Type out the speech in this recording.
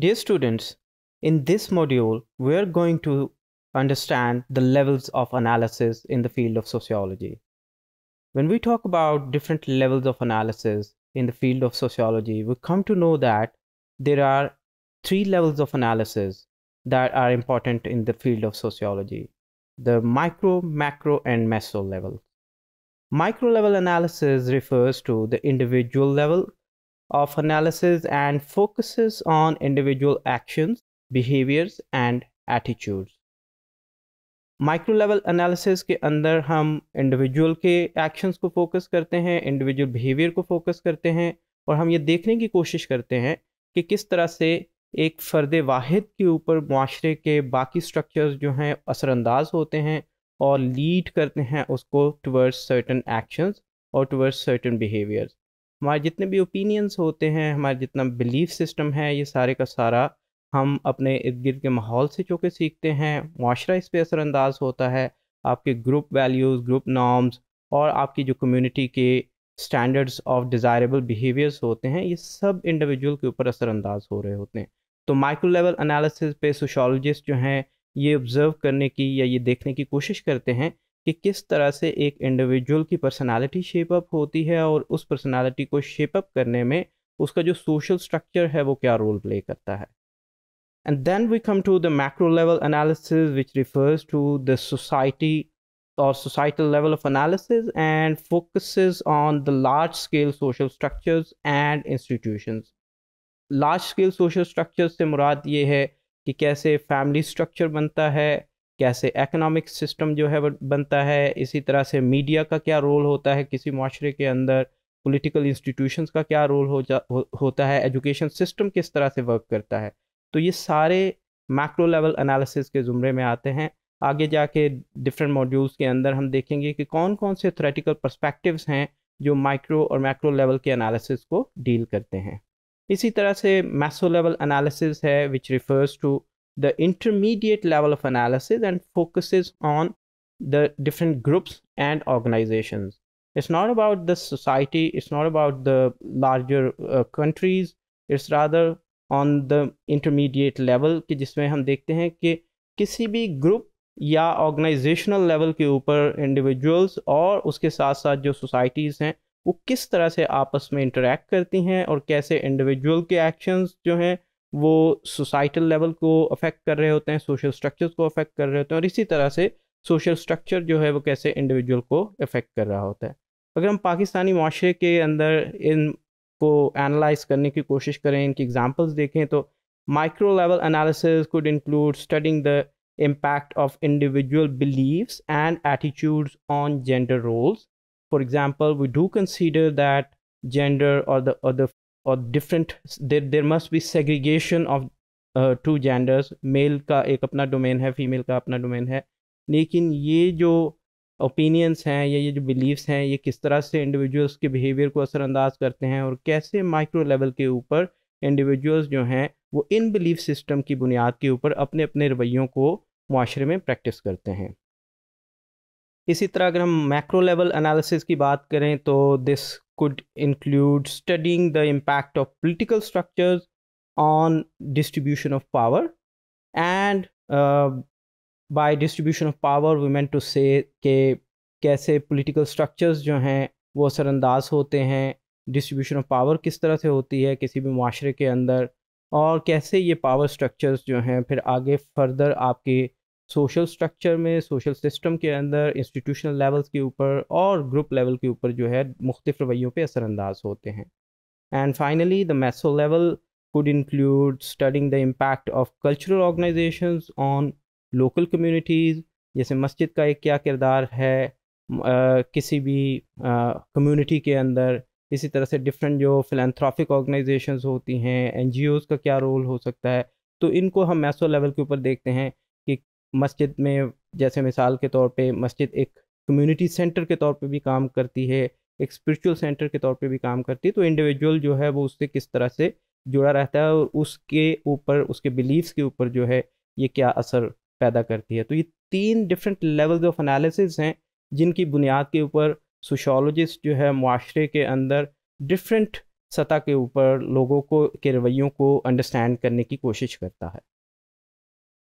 Dear students, in this module, we're going to understand the levels of analysis in the field of sociology. When we talk about different levels of analysis in the field of sociology, we come to know that there are three levels of analysis that are important in the field of sociology the micro, macro, and meso levels. Micro level analysis refers to the individual level of analysis and focuses on individual actions, behaviors and attitudes. Micro level analysis के अंदर हम individual के actions को focus करते हैं individual behaviour को focus करते हैं और हम ये देखने की कोशिश करते हैं कि किस तरह से एक फ़र्द वाहिद के ऊपर माशरे के बाकी स्ट्रक्चर्स जो हैं असरानंदाज होते हैं और लीड करते हैं उसको टवर्ड्स सर्टन एक्शंस और टवर्ड्स सर्टन बिहेवियर्स हमारे जितने भी ओपिनियंस होते हैं हमारे जितना बिलीफ सिस्टम है ये सारे का सारा हम अपने इर्द गिर्द के माहौल से चूँकि सीखते हैं माशरा इस पर असरानंदाज होता है आपके ग्रुप वैल्यूज़ ग्रुप नॉर्म्स और आपकी जो कम्युनिटी के स्टैंडर्ड्स ऑफ डिज़ायरेबल बिहेवियर्स होते हैं ये सब इंडिविजुअल के ऊपर असरानंदाज हो रहे होते हैं तो माइक्रो लेवल अनालिसिस पे सोशोलॉजिस्ट जो हैं ये ऑब्ज़र्व करने की या ये देखने की कोशिश करते हैं कि किस तरह से एक इंडिविजुअल की पर्सनालिटी शेप अप होती है और उस पर्सनालिटी को शेप अप करने में उसका जो सोशल स्ट्रक्चर है वो क्या रोल प्ले करता है and then we come to the macro level analysis which refers to the society और societal level of analysis and focus on the large scale social structure and institution large scale social structure से मुराद ये है कि कैसे family structure बनता है कैसे इकोनॉमिक सिस्टम जो है बनता है इसी तरह से मीडिया का क्या रोल होता है किसी माशरे के अंदर पॉलिटिकल इंस्टीट्यूशंस का क्या रोल हो जा हो, होता है एजुकेशन सिस्टम किस तरह से वर्क करता है तो ये सारे मैक्रो लेवल एनालिसिस के ज़ुमरे में आते हैं आगे जाके डिफरेंट मॉड्यूल्स के अंदर हम देखेंगे कि कौन कौन से थ्रेटिकल परस्पेक्टिवस हैं जो माइक्रो और मैक्रो लेवल के एनालिसिस को डील करते हैं इसी तरह से मैसो लेवल एनालिसिस है which refers to the intermediate level of analysis and focuses on the different groups and organizations. It's not about the society, it's not about the larger uh, countries, it's rather on the intermediate level कि जिसमें हम देखते हैं कि किसी भी group या organisational level के ऊपर इंडिविजुअल्स और उसके साथ साथ जो सोसाइटीज़ हैं वो किस तरह से आपस में इंटरेक्ट करती हैं और कैसे इंडिविजुअल के एक्शंस जो हैं वो सोसाइटल लेवल को अफेक्ट कर रहे होते हैं सोशल स्ट्रक्चर्स को अफेक्ट कर रहे होते हैं और इसी तरह से सोशल स्ट्रक्चर जो है वो कैसे इंडिविजुअल को अफेक्ट कर रहा होता है अगर हम पाकिस्तानी माशरे के अंदर इन को एनालाइज करने की कोशिश करें इनकी एग्जांपल्स देखें तो micro level analysis could include studying the impact of individual beliefs and attitudes on gender roles for example we do consider that gender और द और different there there must be segregation of two genders male का एक अपना domain है female का अपना domain है लेकिन ये जो ओपिनियंस हैं या ये जो बिलीव्स हैं ये किस तरह से इंडिविजुअल्स के बिहेवियर को असरानंदाज करते हैं और कैसे माइक्रो लेवल के ऊपर इंडिविजुअल्स जो हैं वो इन बिलीफ सिस्टम की बुनियाद के ऊपर अपने अपने रवैयों को माशरे में प्रैक्टिस करते हैं इसी तरह अगर हम मैक्रो लेवल एनालिसिस की बात करें तो this could include studying the impact of political structures on distribution of power and uh, by distribution of power we meant to say के कैसे political structures जो हैं वो असरअंदाज होते हैं distribution of power kis tarah se hoti hai kisi bhi muashre ke andar aur kaise ye power structures jo hain fir aage further आपकी social structure में social system के अंदर इंस्टीट्यूशनल लेवल्स के ऊपर और ग्रुप लेवल के ऊपर जो है मुख्तफ रवैयों पर असरानंदाज होते हैं and finally the meso level could include studying the impact of cultural organization on local communities जैसे मस्जिद का एक क्या किरदार है आ, किसी भी कम्यूनिटी के अंदर इसी तरह से डिफरेंट जो फिलेंथ्रॉफिक ऑर्गनाइजेशन होती हैं एन का क्या रोल हो सकता है तो इनको हम मैसो लेवल के ऊपर देखते हैं मस्जिद में जैसे मिसाल के तौर पे मस्जिद एक कम्युनिटी सेंटर के तौर पे भी काम करती है एक स्पिरिचुअल सेंटर के तौर पे भी काम करती है तो इंडिविजुअल जो है वो उससे किस तरह से जुड़ा रहता है और उसके ऊपर उसके बिलीव्स के ऊपर जो है ये क्या असर पैदा करती है तो ये तीन डिफरेंट लेवल्स ऑफ एनालिसिस हैं जिनकी बुनियाद के ऊपर सोशोलॉजिस्ट जो है माशरे के अंदर डिफरेंट सतह के ऊपर लोगों को के रवैयों को अंडरस्टैंड करने की कोशिश करता है